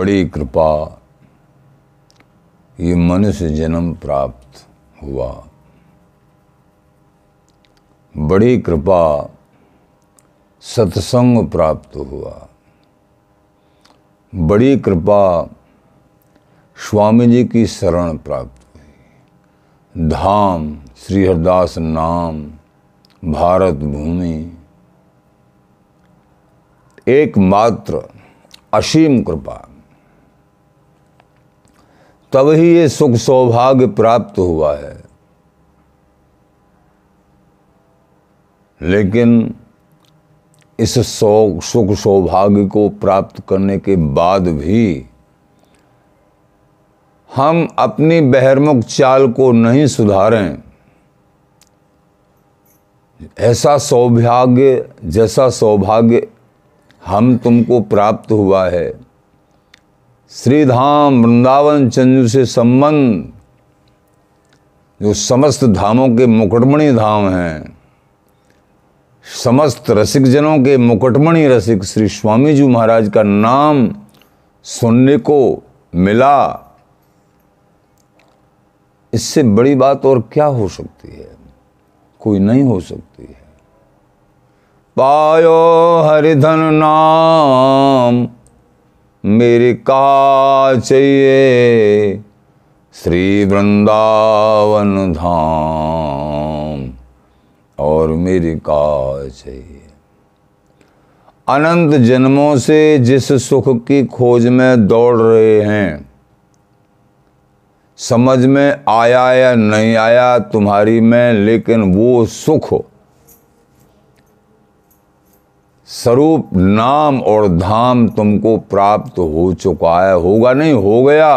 बड़ी कृपा ये मनुष्य जन्म प्राप्त हुआ बड़ी कृपा सत्संग प्राप्त हुआ बड़ी कृपा स्वामी जी की शरण प्राप्त हुई धाम श्री हरदास नाम भारत भूमि एकमात्र असीम कृपा तब ही ये सुख सौभाग्य प्राप्त हुआ है लेकिन इस सौ सुख सौभाग्य को प्राप्त करने के बाद भी हम अपनी बहरमुख चाल को नहीं सुधारें ऐसा सौभाग्य जैसा सौभाग्य हम तुमको प्राप्त हुआ है श्रीधाम वृंदावन चंद्र से संबंध जो समस्त धामों के मुकुटमणि धाम हैं समस्त रसिक जनों के मुकुटमणि रसिक श्री स्वामी जी महाराज का नाम सुनने को मिला इससे बड़ी बात और क्या हो सकती है कोई नहीं हो सकती है पायो हरिधन नाम मेरी का चाहिए श्री वृंदावन धाम और मेरी का चाहिए अनंत जन्मों से जिस सुख की खोज में दौड़ रहे हैं समझ में आया या नहीं आया तुम्हारी में लेकिन वो सुख स्वरूप नाम और धाम तुमको प्राप्त हो चुका है होगा नहीं हो गया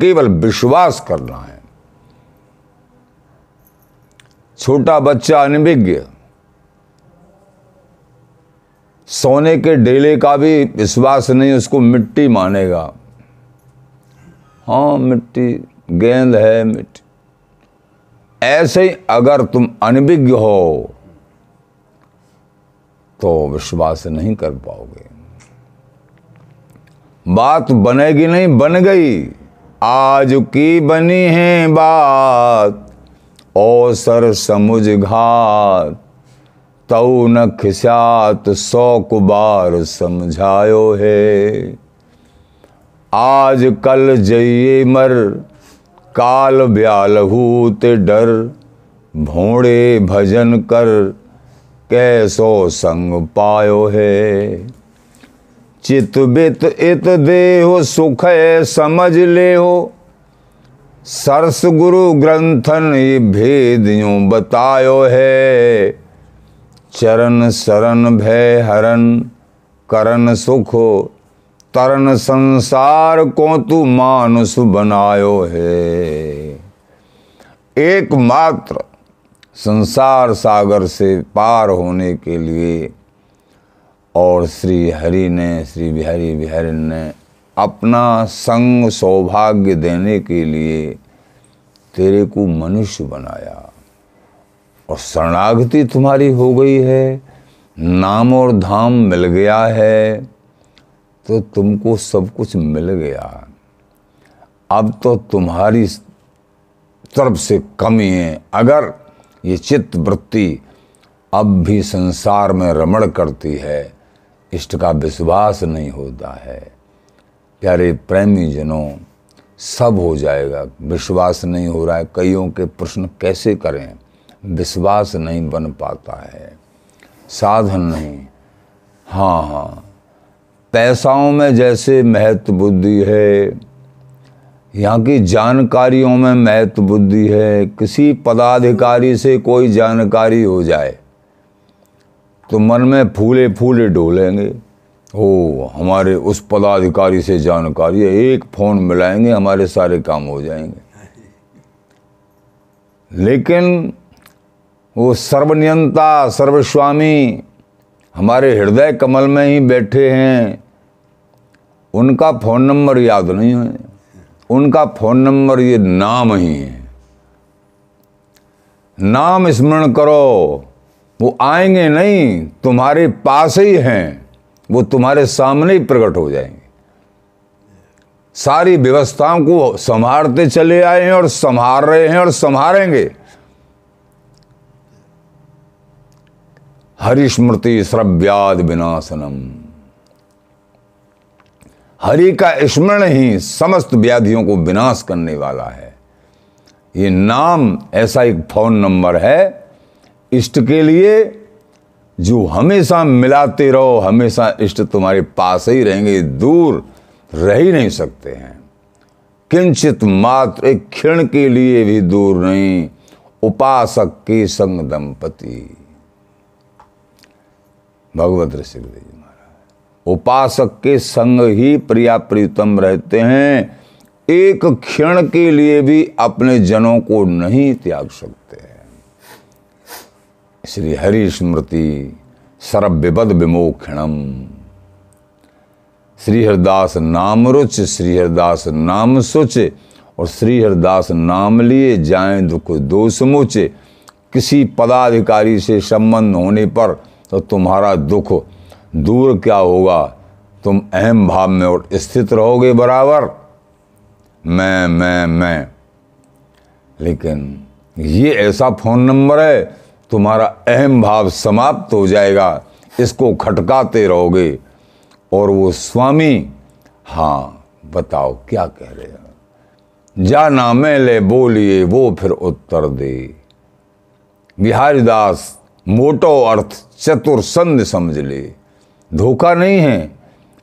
केवल विश्वास करना है छोटा बच्चा अनभिज्ञ सोने के डेले का भी विश्वास नहीं उसको मिट्टी मानेगा हाँ मिट्टी गेंद है मिट्टी ऐसे ही अगर तुम अनभिज्ञ हो तो विश्वास नहीं कर पाओगे बात बनेगी नहीं बन गई आज की बनी है बात सर समुझ घात तऊ न खिसात सौ कुबार समझायो है आज कल जइये मर काल ब्यालहूत डर भोड़े भजन कर कैसो संग पायो है चित बित इत देहो सुख है समझ ले हो सरस गुरु ग्रंथन ये भेद यूँ बतायो है चरण शरण भय हरण करण सुख तरण संसार को तू मानुष बनायो है एकमात्र संसार सागर से पार होने के लिए और श्री हरि ने श्री बिहारी बिहारी ने अपना संग सौभाग्य देने के लिए तेरे को मनुष्य बनाया और शरणागति तुम्हारी हो गई है नाम और धाम मिल गया है तो तुमको सब कुछ मिल गया अब तो तुम्हारी तरफ से कमी है अगर ये चित्त वृत्ति अब भी संसार में रमण करती है इष्ट का विश्वास नहीं होता है प्यारे प्रेमी जनों सब हो जाएगा विश्वास नहीं हो रहा है कईयों के प्रश्न कैसे करें विश्वास नहीं बन पाता है साधन नहीं हाँ हाँ पैसाओं में जैसे महत्व बुद्धि है यहाँ की जानकारियों में महत्व बुद्धि है किसी पदाधिकारी से कोई जानकारी हो जाए तो मन में फूले फूले डोलेंगे ओ हमारे उस पदाधिकारी से जानकारी एक फ़ोन मिलाएंगे हमारे सारे काम हो जाएंगे लेकिन वो सर्वनियंता सर्वस्वामी हमारे हृदय कमल में ही बैठे हैं उनका फ़ोन नंबर याद नहीं है उनका फ़ोन नंबर ये नाम ही है नाम स्मरण करो वो आएंगे नहीं तुम्हारे पास ही हैं वो तुम्हारे सामने ही प्रकट हो जाएंगे सारी व्यवस्थाओं को संभालते चले आए हैं और संभाल रहे हैं और संभालेंगे हरिस्मृति श्रव्याद विनाशनम हरि का स्मरण ही समस्त व्याधियों को विनाश करने वाला है ये नाम ऐसा एक फोन नंबर है इष्ट के लिए जो हमेशा मिलाते रहो हमेशा इष्ट तुम्हारे पास ही रहेंगे दूर रह ही नहीं सकते हैं किंचित मात्र एक क्षण के लिए भी दूर नहीं उपासक के संग दंपति भगवत ऋषि उपासक के संग ही प्रिया प्रीतम रहते हैं एक क्षण के लिए भी अपने जनों को नहीं त्याग सकते श्री हरि स्मृति सर्व विपद विमोक्षणम श्री नाम रुच श्रीहरिदास नाम सुच और श्रीहरिदास नाम लिए जाए दुख दो समुचे किसी पदाधिकारी से संबंध होने पर तो तुम्हारा दुख दूर क्या होगा तुम अहम भाव में और स्थित रहोगे बराबर मैं मैं मैं लेकिन ये ऐसा फ़ोन नंबर है तुम्हारा अहम भाव समाप्त हो जाएगा इसको खटकाते रहोगे और वो स्वामी हाँ बताओ क्या कह रहे हैं जा मैं ले बोलिए वो फिर उत्तर दे बिहारी दास मोटो अर्थ चतुर संध समझ ले धोखा नहीं है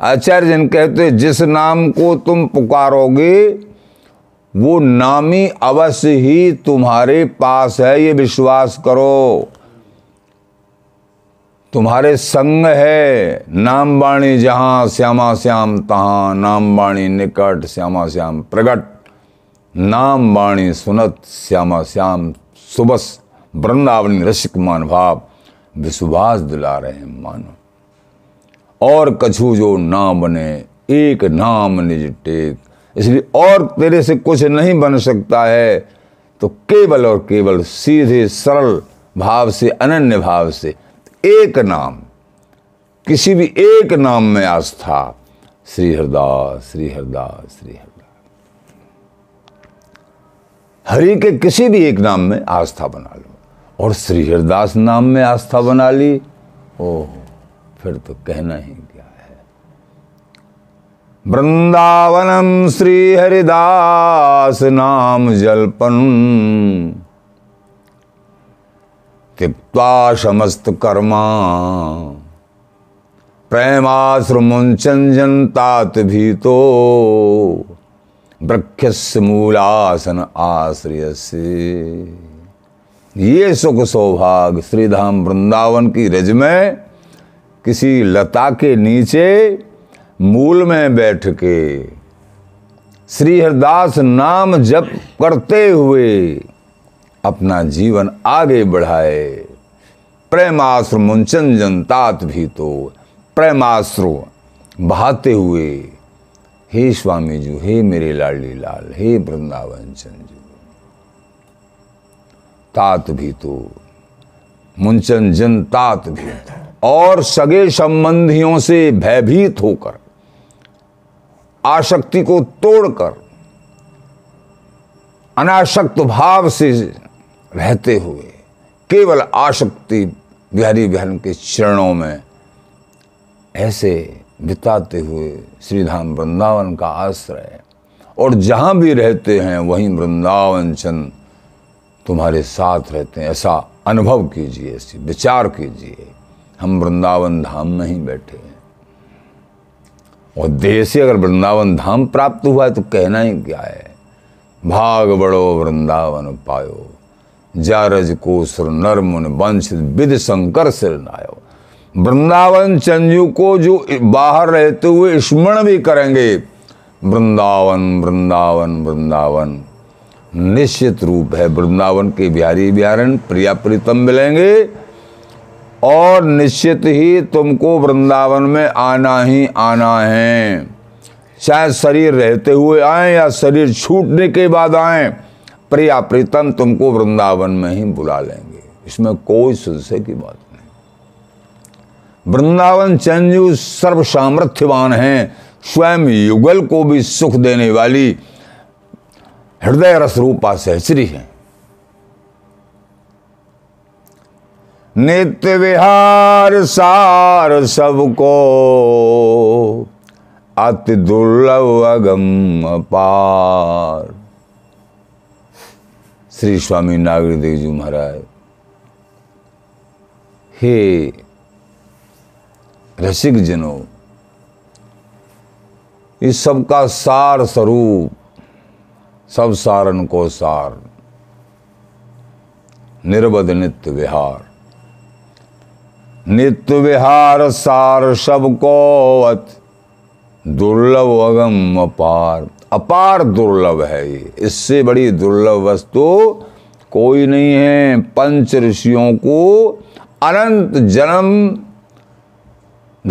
आचार्य जन कहते जिस नाम को तुम पुकारोगे वो नामी अवश्य ही तुम्हारे पास है ये विश्वास करो तुम्हारे संग है नाम वाणी जहां श्यामा श्याम तहां नाम वाणी निकट श्यामा श्याम प्रगट नाम वाणी सुनत श्यामा श्याम सुबस वृंदावनी रसिक मान भाव विश्वास दिला रहे हैं मानो और कछु जो ना बने एक नाम निज टेक इसलिए और तेरे से कुछ नहीं बन सकता है तो केवल और केवल सीधे सरल भाव से अनन्य भाव से एक नाम किसी भी एक नाम में आस्था श्री हरदास श्री हरदास श्री हरदास हरि के किसी भी एक नाम में आस्था बना लो और श्री हरदास नाम में आस्था बना ली ओहो फिर तो कहना ही क्या है वृंदावनम श्री हरिदास नाम जलपन तिप्ता समस्त कर्मा प्रेमाश्र जनतात भी तो वृक्षस्य मूलासन आश्रय से ये सुख सौभाग श्रीधाम वृंदावन की रज में किसी लता के नीचे मूल में बैठ के श्री हरदास नाम जप करते हुए अपना जीवन आगे बढ़ाए प्रेमाश्रु मुंचन जनतात भी तो प्रेमाश्रु बहाते हुए हे स्वामी जी हे मेरे लाडली लाल हे वृंदावन चंद जी तात भी तो मुंचन जनतात भी तो और सगे संबंधियों से भयभीत होकर आशक्ति को तोड़कर अनाशक्त भाव से रहते हुए केवल आशक्ति बिहारी बहन के चरणों में ऐसे बिताते हुए श्रीधाम वृंदावन का आश्रय और जहाँ भी रहते हैं वहीं वृंदावन चंद तुम्हारे साथ रहते हैं ऐसा अनुभव कीजिए ऐसी विचार कीजिए हम वृंदावन धाम में ही बैठे हैं और देह से अगर वृंदावन धाम प्राप्त हुआ है तो कहना ही क्या है भाग बड़ो वृंदावन पायो जारज कोसर नरमुन वंश विध शंकर सिर नायो वृंदावन चंजू को जो बाहर रहते हुए स्मरण भी करेंगे वृंदावन वृंदावन वृंदावन निश्चित रूप है वृंदावन के बिहारी बिहारन प्रिया प्रीतम मिलेंगे और निश्चित ही तुमको वृंदावन में आना ही आना है चाहे शरीर रहते हुए आए या शरीर छूटने के बाद आए प्रिया प्रीतम तुमको वृंदावन में ही बुला लेंगे इसमें कोई संशय की बात नहीं वृंदावन चंजू सर्व सामर्थ्यवान हैं स्वयं युगल को भी सुख देने वाली हृदय रस रूपा सहचरी हैं नित्य विहार सार सबको अति दुर्लभ अगम पार श्री स्वामी नागरदेव जी महाराज हे रसिक जनों इस सब का सार स्वरूप सब सारण को सार निर्बद नित्य विहार नित्य विहार सार सबको अत दुर्लभ अगम अपार अपार दुर्लभ है ये इससे बड़ी दुर्लभ वस्तु कोई नहीं है पंच ऋषियों को अनंत जन्म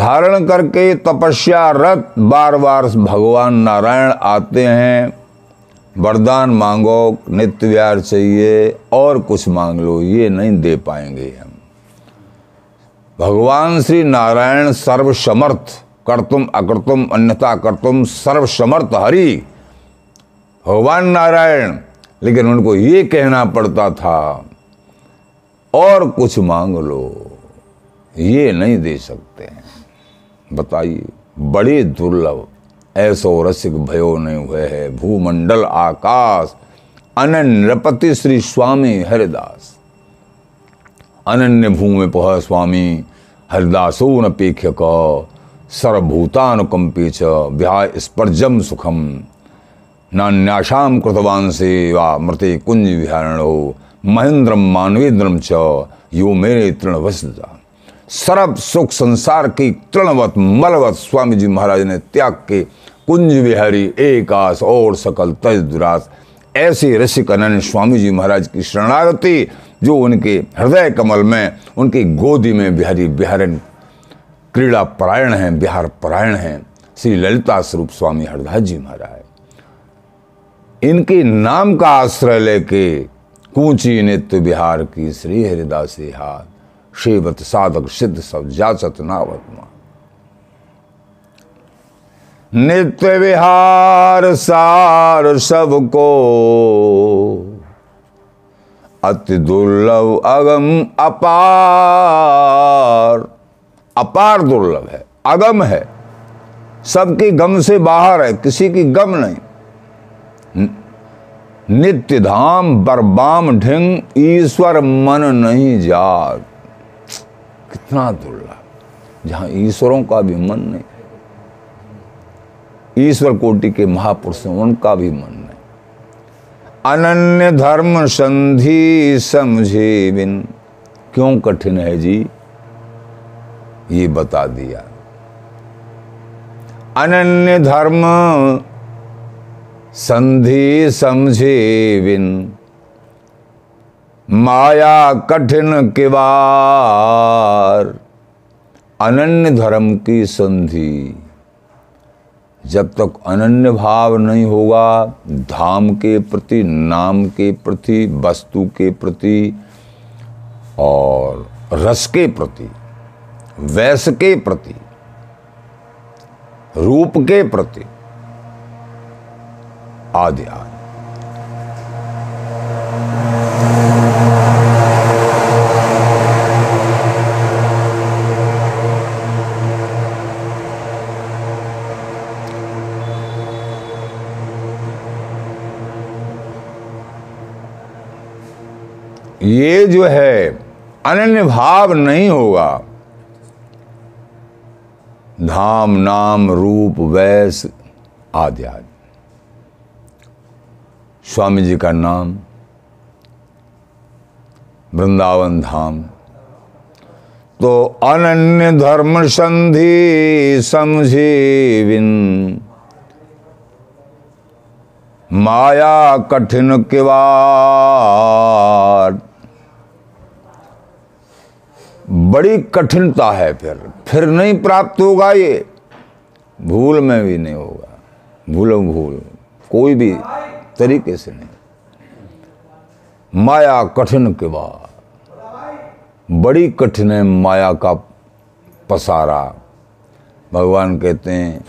धारण करके तपस्या रत बार बार भगवान नारायण आते हैं वरदान मांगो नित्य विहार चाहिए और कुछ मांग लो ये नहीं दे पाएंगे हम भगवान श्री नारायण सर्वसमर्थ कर्तुम अकर्तुम अन्यथा कर्तुम सर्वसमर्थ हरि भगवान नारायण लेकिन उनको ये कहना पड़ता था और कुछ मांग लो ये नहीं दे सकते हैं बताइए बड़े दुर्लभ ऐसो रसिक भयो नहीं हुए है भूमंडल आकाश अनन्यपति श्री स्वामी हरिदास अनन्य भूमि पह स्वामी हरिदासो न पेख्यक सर्वभूतानुकंपे च व्याह स्पर्जम सुखम नान्याशा कृतवान से वा मृते कुंज हो महेंद्रम मानवेंद्रम च यो मेरे तृणवसदा सर्व सुख संसार की तृणवत मलवत स्वामी जी महाराज ने त्याग के कुंज विहारी एकाश और सकल तज दुरास ऐसे रसिक अनन्य स्वामी जी महाराज की शरणागति जो उनके हृदय कमल में उनकी गोदी में बिहारी बिहारन क्रीड़ा परायण हैं बिहार परायण हैं श्री ललिता स्वरूप स्वामी हरदास जी महाराज इनके नाम का आश्रय लेके कूची नित्य बिहार की श्री हरिदास हाथ शिवत साधक सिद्ध सब जाचत नावत नित्य विहार सार सबको अति दुर्लभ अगम अपार अपार दुर्लभ है अगम है सबकी गम से बाहर है किसी की गम नहीं नित्य धाम बरबाम ढिंग ईश्वर मन नहीं जाग कितना दुर्लभ जहां ईश्वरों का भी मन नहीं ईश्वर कोटि के महापुरुषों उनका भी मन अनन्य धर्म संधि समझे बिन क्यों कठिन है जी ये बता दिया अनन्य धर्म संधि समझे बिन माया कठिन किवार अनन्य धर्म की संधि जब तक अनन्य भाव नहीं होगा धाम के प्रति नाम के प्रति वस्तु के प्रति और रस के प्रति वैस के प्रति रूप के प्रति आदि आदि जो है अनन्य भाव नहीं होगा धाम नाम रूप वैश आदि आदि स्वामी जी का नाम वृंदावन धाम तो अनन्य धर्म संधि समझीविन माया कठिन किवार बड़ी कठिनता है फिर फिर नहीं प्राप्त होगा ये भूल में भी नहीं होगा भूलो भूल कोई भी तरीके से नहीं माया कठिन के बाद बड़ी कठिन है माया का पसारा भगवान कहते हैं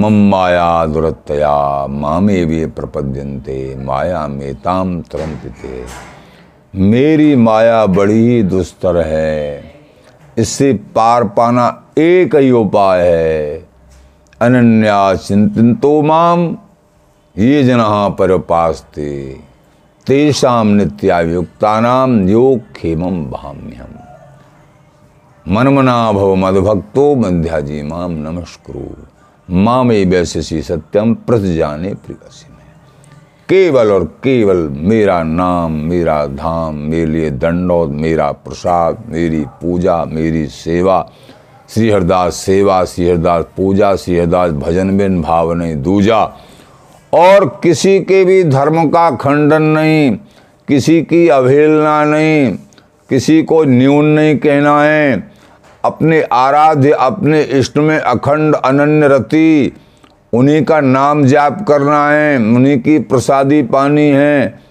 मम माया दुरतया मामे भी प्रपद्यंते माया में ताम तरंत मेरी माया बड़ी ही दुस्तर है इससे पार पाना एक ही उपाय है अनन्या चिंतन तो माम ये जनहा पर उपास थे तेषाम नित्यायुक्ता नाम योग खेम भाम्यम मनमना भव मधुभक्तो मध्याजी माम नमस्कुरु मामे वैसे सत्यम प्रति जाने प्रियसी केवल और केवल मेरा नाम मेरा धाम मेरे लिए दंडोत मेरा प्रसाद मेरी पूजा मेरी सेवा श्री हरदास सेवा श्री हरदास पूजा श्री हरदास भजन बिन भावने दूजा और किसी के भी धर्म का खंडन नहीं किसी की अवहेलना नहीं किसी को न्यून नहीं कहना है अपने आराध्य अपने इष्ट में अखंड अनन्य रति उन्हीं का नाम जाप करना है उन्हीं की प्रसादी पानी है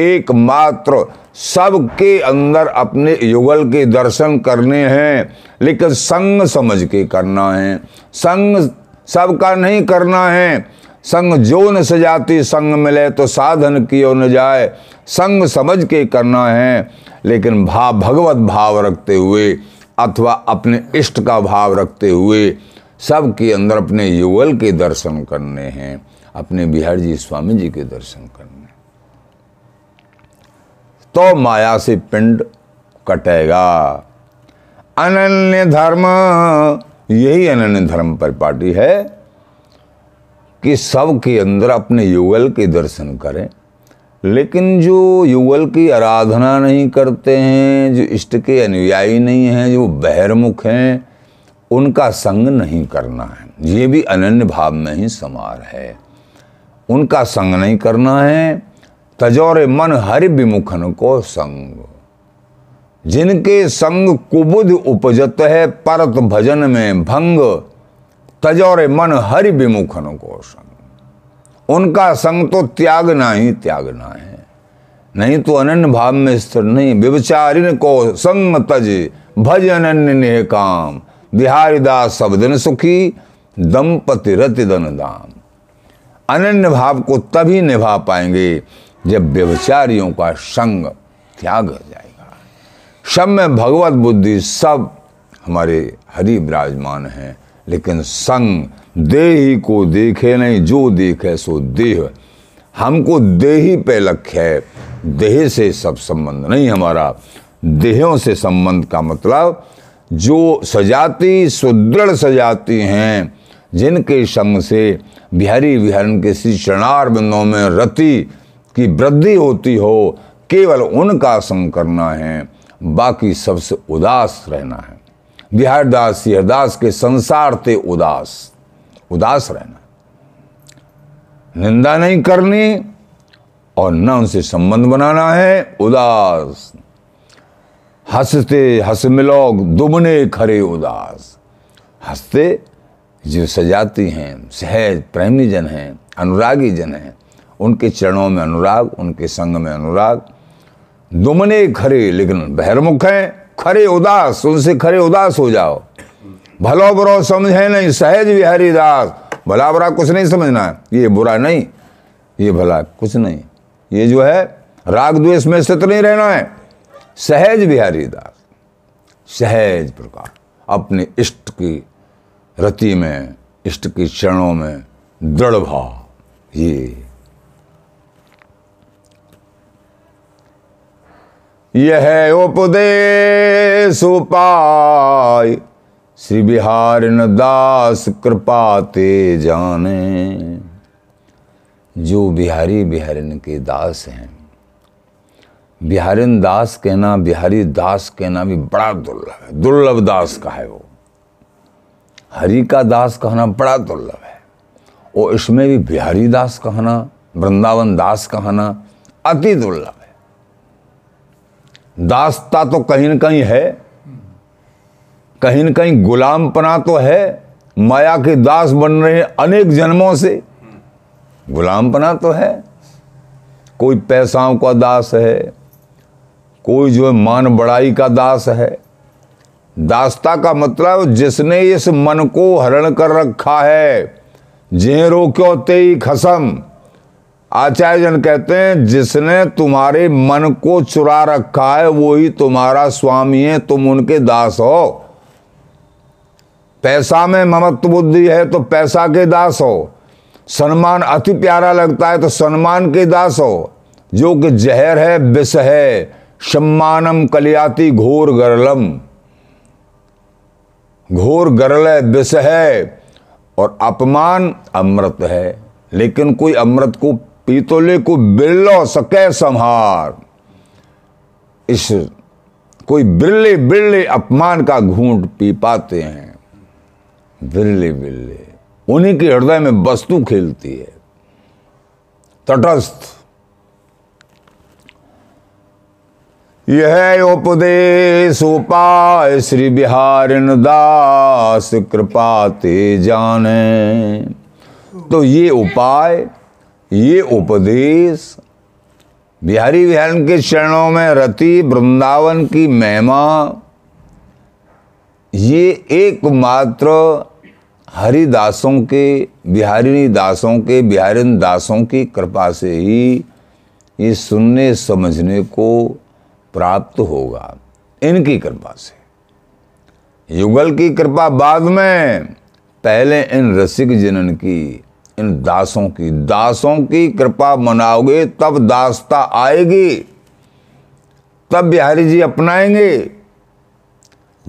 एकमात्र सबके अंदर अपने युगल के दर्शन करने हैं लेकिन संग समझ के करना है संग सबका नहीं करना है संग जो न सजाती संग मिले तो साधन की न जाए संग समझ के करना है लेकिन भाव भगवत भाव रखते हुए अथवा अपने इष्ट का भाव रखते हुए सब के अंदर अपने युगल के दर्शन करने हैं अपने बिहार जी स्वामी जी के दर्शन करने तो माया से पिंड कटेगा अनन्य धर्म यही अनन्य धर्म पर है कि सब के अंदर अपने युगल के दर्शन करें लेकिन जो युगल की आराधना नहीं करते हैं जो इष्ट के अनुयायी नहीं हैं जो बहरमुख हैं उनका संग नहीं करना है ये भी अनन्य भाव में ही समार है उनका संग नहीं करना है तजोर मन हरि विमुखन को संग जिनके संग कुबुद उपजत है परत भजन में भंग तजोर मन हरि विमुखन को संग उनका संग तो त्यागना ही त्यागना है नहीं तो अनन्य भाव में स्थिर नहीं व्यभिचारिण को संग तज भज अन्य काम बिहारीदास सबदन सुखी दंपति रति दन दाम अनन्य भाव को तभी निभा पाएंगे जब व्यवचारियों का संग त्याग हो जाएगा सब में भगवत बुद्धि सब हमारे हरि विराजमान हैं लेकिन संग देही को देखे नहीं जो देखे सो देह हमको देही पे लक्ष्य है देह से सब संबंध नहीं हमारा देहों से संबंध का मतलब जो सजाती सुदृढ़ सजाती हैं जिनके संग से बिहारी विहरण के श्री शरणार बिंदों में रति की वृद्धि होती हो केवल उनका संग करना है बाकी सबसे उदास रहना है बिहारदास हरदास के संसार ते उदास उदास रहना निंदा नहीं करनी और न उनसे संबंध बनाना है उदास हंसते हंस मिलोग दुमने खरे उदास हंसते जो सजाती हैं सहज प्रेमी जन हैं अनुरागी जन हैं उनके चरणों में अनुराग उनके संग में अनुराग दुमने खरे लेकिन बहरमुख हैं खरे उदास उनसे खरे उदास हो जाओ भलो बुरो समझे नहीं सहज बिहारी दास भला बुरा कुछ नहीं समझना ये बुरा नहीं ये भला कुछ नहीं ये जो है राग द्वेष में स्थित नहीं रहना है सहज बिहारी दास सहज प्रकार अपने इष्ट की रति में इष्ट की क्षणों में दृढ़ भाव ये यह उपदेश उपाय श्री बिहार दास कृपा ते जाने जो बिहारी बिहारिन के दास हैं बिहारिन दास कहना बिहारी दास कहना भी बड़ा दुर्लभ है दुर्लभ दास का है वो हरि का दास कहना बड़ा दुर्लभ है और इसमें भी बिहारी दास कहना वृंदावन दास कहना अति दुर्लभ है दासता तो कहीं न कहीं है कहीं न कहीं गुलामपना तो है माया के दास बन रहे हैं अनेक जन्मों से गुलामपना तो है कोई पैसाओं का दास है कोई जो मान मन बड़ाई का दास है दास्ता का मतलब जिसने इस मन को हरण कर रखा है जे रोक्यो तेई खसम आचार्य जन कहते हैं जिसने तुम्हारे मन को चुरा रखा है वो ही तुम्हारा स्वामी है तुम उनके दास हो पैसा में ममत्व बुद्धि है तो पैसा के दास हो सम्मान अति प्यारा लगता है तो सम्मान के दास हो जो कि जहर है विष है सम्मानम कलियाति घोर गरलम घोर गरल विष है और अपमान अमृत है लेकिन कोई अमृत को पीतोले को बिल्लो सके संहार इस कोई बिरले बिरले अपमान का घूंट पी पाते हैं बिल्ले बिल्ले उन्हीं के हृदय में वस्तु खेलती है तटस्थ यह उपदेश उपाय श्री बिहार दास कृपा ते जाने तो ये उपाय ये उपदेश बिहारी बिहार के चरणों में रति वृंदावन की महिमा ये एकमात्र हरिदासों के बिहारिणी दासों के बिहारिन दासों की कृपा से ही ये सुनने समझने को प्राप्त होगा इनकी कृपा से युगल की कृपा बाद में पहले इन रसिक जनन की इन दासों की दासों की कृपा मनाओगे तब दासता आएगी तब बिहारी जी अपनाएंगे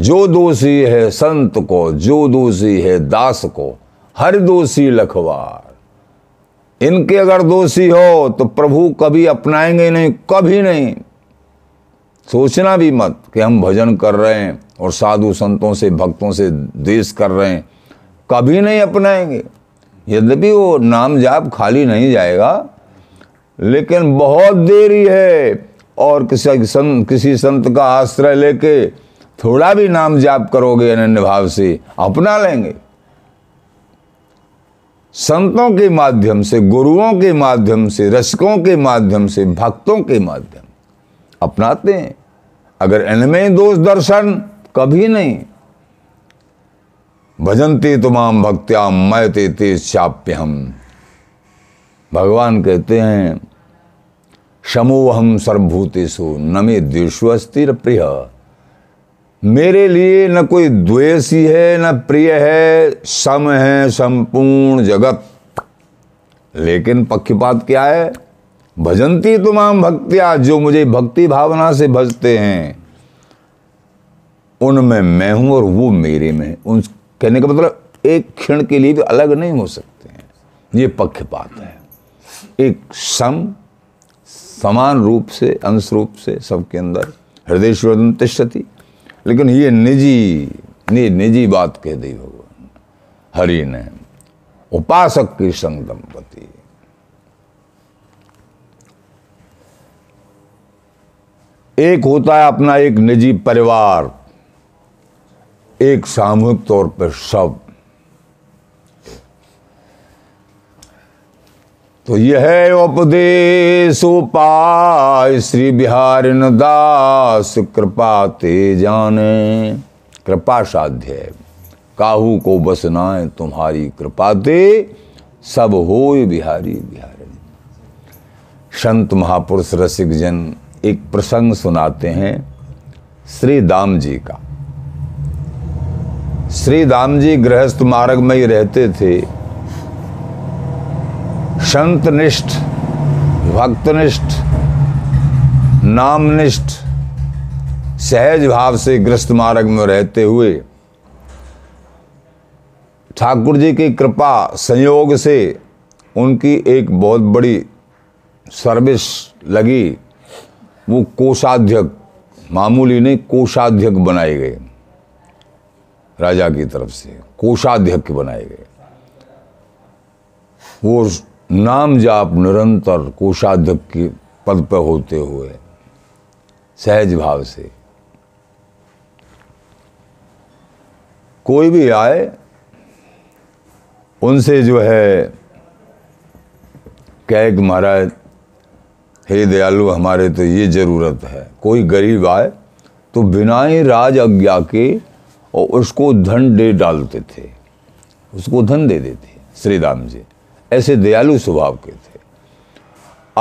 जो दोषी है संत को जो दोषी है दास को हर दोषी लखवार इनके अगर दोषी हो तो प्रभु कभी अपनाएंगे नहीं कभी नहीं सोचना भी मत कि हम भजन कर रहे हैं और साधु संतों से भक्तों से द्वेष कर रहे हैं कभी नहीं अपनाएंगे यद्यपि वो नाम जाप खाली नहीं जाएगा लेकिन बहुत देरी है और किसी संत किसी संत का आश्रय लेके थोड़ा भी नाम जाप करोगे अनन्य भाव से अपना लेंगे संतों के माध्यम से गुरुओं के माध्यम से रसकों के माध्यम से भक्तों के माध्यम अपनाते हैं अगर इनमें दोष दर्शन कभी नहीं भजनते तुमाम भक्त्याम मैं ते ते शाप्य हम भगवान कहते हैं शमोहम सर्वभूतेशु न मे द्वेश्वस्तिर प्रिय मेरे लिए न कोई द्वेषी है न प्रिय है सम है संपूर्ण जगत लेकिन पक्षपात क्या है भजंती तुमाम भक्तिया जो मुझे भक्ति भावना से भजते हैं उनमें मैं हूं और वो मेरे में उन कहने का मतलब एक क्षण के लिए भी तो अलग नहीं हो सकते हैं ये पक्षपात है एक सम समान रूप से अंश रूप से सबके अंदर हृदय शोधन तिष्ठति लेकिन ये निजी ये निजी बात कह दी भगवान हरि ने उपासक की संगदम्पति एक होता है अपना एक निजी परिवार एक सामूहिक तौर पर सब तो यह उपदेश उपाय श्री बिहारिन दास कृपा ते जाने कृपा साध्य काहू को बसनाए तुम्हारी कृपा ते सब हो बिहारी बिहारी संत महापुरुष रसिक जन एक प्रसंग सुनाते हैं श्री दाम जी का श्री दाम जी गृहस्थ मार्ग में ही रहते थे संतनिष्ठ भक्तनिष्ठ नामनिष्ठ सहज भाव से ग्रस्त मार्ग में रहते हुए ठाकुर जी की कृपा संयोग से उनकी एक बहुत बड़ी सर्विस लगी वो कोषाध्यक्ष मामूली नहीं कोषाध्यक्ष बनाए गए राजा की तरफ से कोषाध्यक्ष बनाए गए वो नाम जाप निरंतर कोषाध्यक्ष के पद पर होते हुए सहज भाव से कोई भी आए उनसे जो है कह महाराज हे दयालु हमारे तो ये ज़रूरत है कोई गरीब आए तो बिना ही राज आज्ञा के और उसको धन दे डालते थे उसको धन दे देते श्री राम जी ऐसे दयालु स्वभाव के थे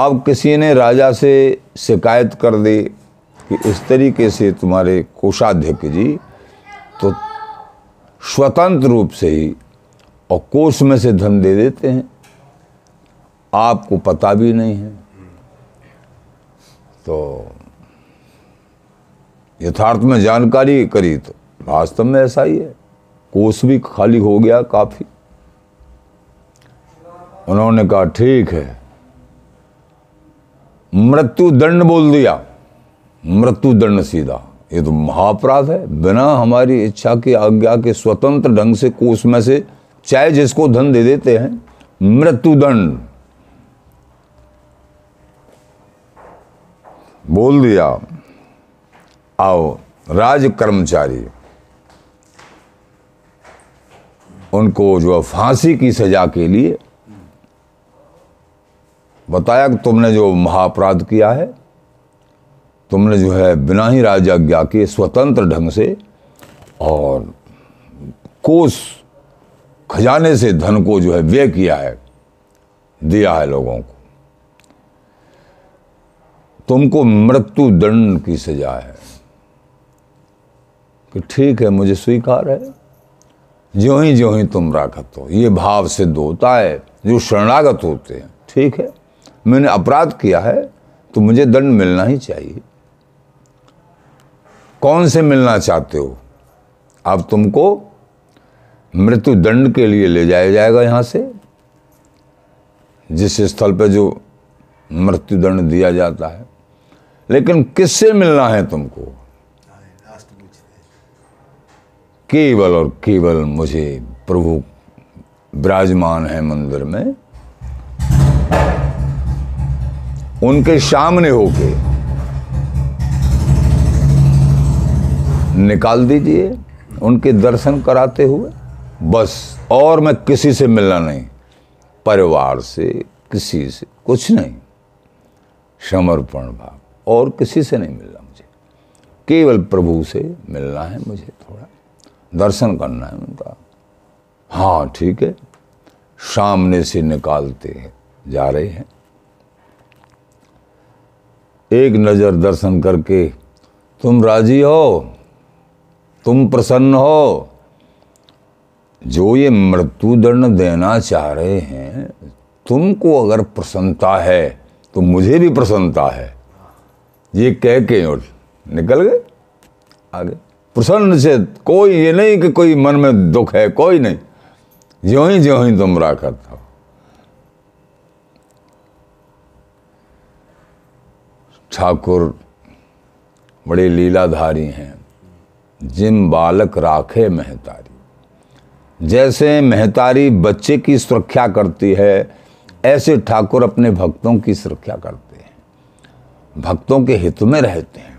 अब किसी ने राजा से शिकायत कर दी कि इस तरीके से तुम्हारे कोषाध्यक्ष जी तो स्वतंत्र रूप से ही और कोष में से धन दे देते हैं आपको पता भी नहीं है तो यथार्थ में जानकारी करी तो वास्तव में ऐसा ही है कोष भी खाली हो गया काफ़ी उन्होंने कहा ठीक है मृत्यु दंड बोल दिया मृत्यु दंड सीधा ये तो महापराध है बिना हमारी इच्छा की आज्ञा के स्वतंत्र ढंग से कोष में से चाहे जिसको धन दे देते हैं मृत्युदंड बोल दिया आओ राज कर्मचारी उनको जो फांसी की सजा के लिए बताया कि तुमने जो महापराध किया है तुमने जो है बिना ही राजाज्ञा के स्वतंत्र ढंग से और कोष खजाने से धन को जो है व्यय किया है दिया है लोगों को तुमको मृत्यु दंड की सजा है कि ठीक है मुझे स्वीकार है ज्यो ही ज्यो ही तुम राखत हो ये भाव सिद्ध होता है जो शरणागत होते हैं ठीक है मैंने अपराध किया है तो मुझे दंड मिलना ही चाहिए कौन से मिलना चाहते हो अब तुमको मृत्यु दंड के लिए ले जाया जाएगा यहां से जिस स्थल पर जो मृत्यु दंड दिया जाता है लेकिन किससे मिलना है तुमको केवल और केवल मुझे प्रभु विराजमान है मंदिर में उनके सामने होके निकाल दीजिए उनके दर्शन कराते हुए बस और मैं किसी से मिलना नहीं परिवार से किसी से कुछ नहीं समर्पण भाव और किसी से नहीं मिलना मुझे केवल प्रभु से मिलना है मुझे थोड़ा दर्शन करना है उनका हाँ ठीक है सामने से निकालते हैं जा रहे हैं एक नज़र दर्शन करके तुम राजी हो तुम प्रसन्न हो जो ये मृत्युदंड देना चाह रहे हैं तुमको अगर प्रसन्नता है तो मुझे भी प्रसन्नता है ये कह के और निकल गए आगे प्रसन्न से कोई ये नहीं कि कोई मन में दुख है कोई नहीं ज्यो ही ज्यो ही तुम राखत हो ठाकुर बड़े लीलाधारी हैं जिम बालक राखे महतारी जैसे महतारी बच्चे की सुरक्षा करती है ऐसे ठाकुर अपने भक्तों की सुरक्षा करते भक्तों के हित में रहते हैं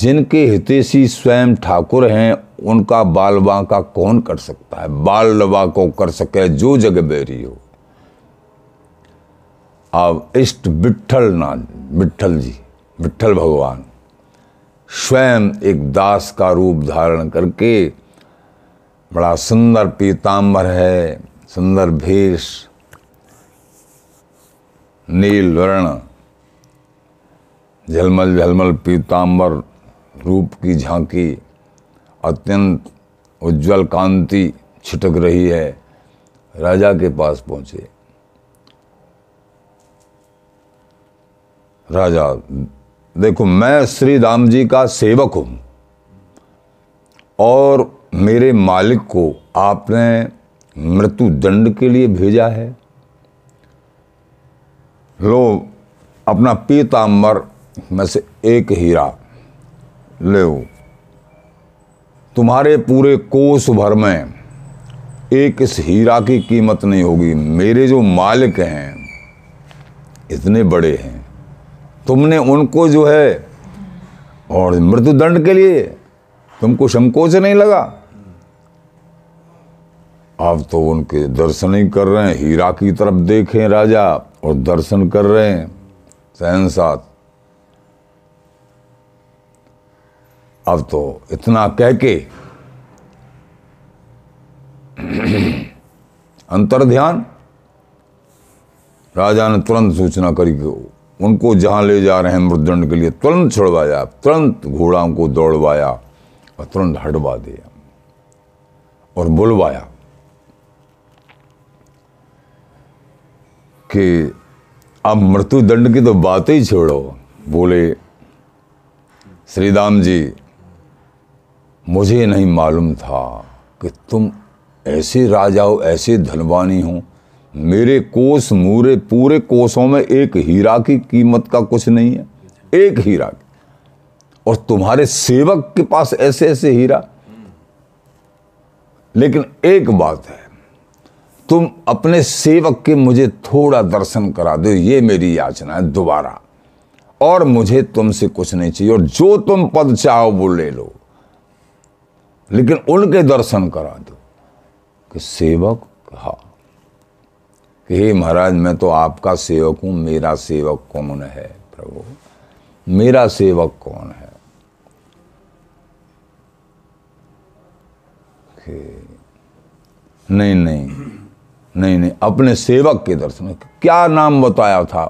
जिनके हितेशी स्वयं ठाकुर हैं उनका बालवा का कौन कर सकता है बालवा को कर सके जो जग बेरी हो अब इष्ट विठल नाथ विठल जी विठल भगवान स्वयं एक दास का रूप धारण करके बड़ा सुंदर पीताम्बर है सुंदर भेष नील वर्ण झलमल झलमल पीताम्बर रूप की झांकी अत्यंत उज्जवल कांति छिटक रही है राजा के पास पहुंचे राजा देखो मैं श्री राम जी का सेवक हूं और मेरे मालिक को आपने मृत्यु दंड के लिए भेजा है लो अपना पीताम्बर में से एक हीरा ले तुम्हारे पूरे कोष भर में एक इस हीरा की कीमत नहीं होगी मेरे जो मालिक हैं इतने बड़े हैं तुमने उनको जो है और मृत्युदंड के लिए तुमको संकोच नहीं लगा अब तो उनके दर्शन ही कर रहे हैं हीरा की तरफ देखें राजा और दर्शन कर रहे हैं सहन साथ अब तो इतना कह के अंतर ध्यान राजा ने तुरंत सूचना करी कि उनको जहां ले जा रहे हैं मृदंड के लिए तुरंत छोड़वाया तुरंत घोड़ाओं को दौड़वाया और तुरंत हटवा दिया और बुलवाया कि अब मृत्यु दंड की तो बात ही छोड़ो बोले श्री राम जी मुझे नहीं मालूम था कि तुम ऐसे राजा हो ऐसे धनवानी हो मेरे कोस मूरे पूरे कोसों में एक हीरा की कीमत का कुछ नहीं है एक हीरा की और तुम्हारे सेवक के पास ऐसे ऐसे हीरा लेकिन एक बात है तुम अपने सेवक के मुझे थोड़ा दर्शन करा दो ये मेरी याचना है दोबारा और मुझे तुमसे कुछ नहीं चाहिए और जो तुम पद चाहो वो ले लो लेकिन उनके दर्शन करा दो कि सेवक कहा कि हे महाराज मैं तो आपका सेवक हूँ मेरा सेवक कौन है प्रभु मेरा सेवक कौन है कि नहीं नहीं नहीं नहीं अपने सेवक के दर्शन क्या नाम बताया था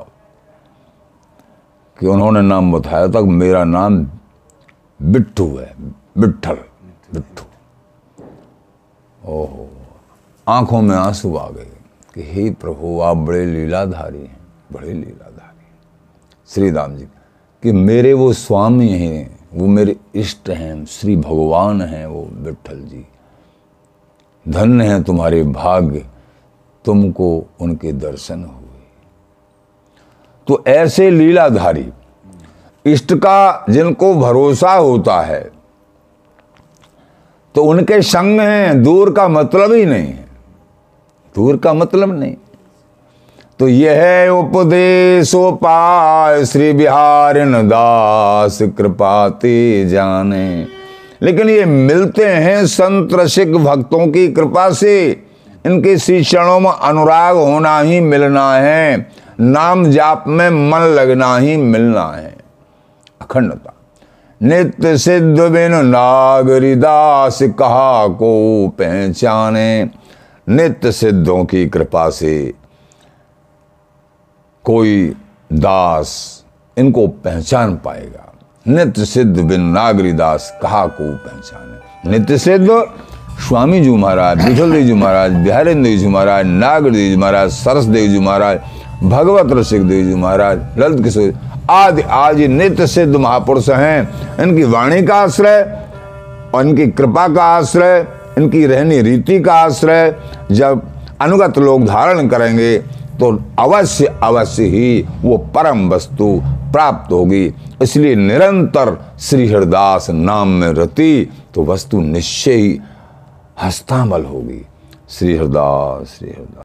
कि उन्होंने नाम बताया था मेरा नाम बिट्ठू है बिट्ठल मृत्यु ओहो आंखों में आंसू आ गए कि हे प्रभु आप बड़े लीलाधारी हैं बड़े लीलाधारी श्री राम जी कि मेरे वो स्वामी हैं वो मेरे इष्ट हैं श्री भगवान हैं वो विठल जी धन्य हैं तुम्हारे भाग्य तुमको उनके दर्शन हुए तो ऐसे लीलाधारी इष्ट का जिनको भरोसा होता है तो उनके संग हैं दूर का मतलब ही नहीं दूर का मतलब नहीं तो यह उपाय श्री बिहार दास कृपाती जाने लेकिन ये मिलते हैं संत रसिक भक्तों की कृपा से इनके शिक्षणों में अनुराग होना ही मिलना है नाम जाप में मन लगना ही मिलना है अखंडता नित्य सिद्ध बिन नागरिदास कहा को पहचाने नित्य सिद्धों की कृपा से कोई दास इनको पहचान पाएगा नित्य सिद्ध बिन नागरिदास कहा को पहचाने नित्य सिद्ध स्वामी जी महाराज विठल देव जी महाराज बिहारेन्द्र देव जी महाराज देव जी महाराज सरस देव जी महाराज भगवत रसिक देव जी महाराज ललित किशोर आदि आज नित्य सिद्ध महापुरुष हैं इनकी वाणी का आश्रय और इनकी कृपा का आश्रय इनकी रहनी रीति का आश्रय जब अनुगत लोग धारण करेंगे तो अवश्य अवश्य ही वो परम वस्तु प्राप्त होगी इसलिए निरंतर श्री हरदास नाम में रति तो वस्तु निश्चय ही हस्तामल होगी श्री हरदास श्री हरदास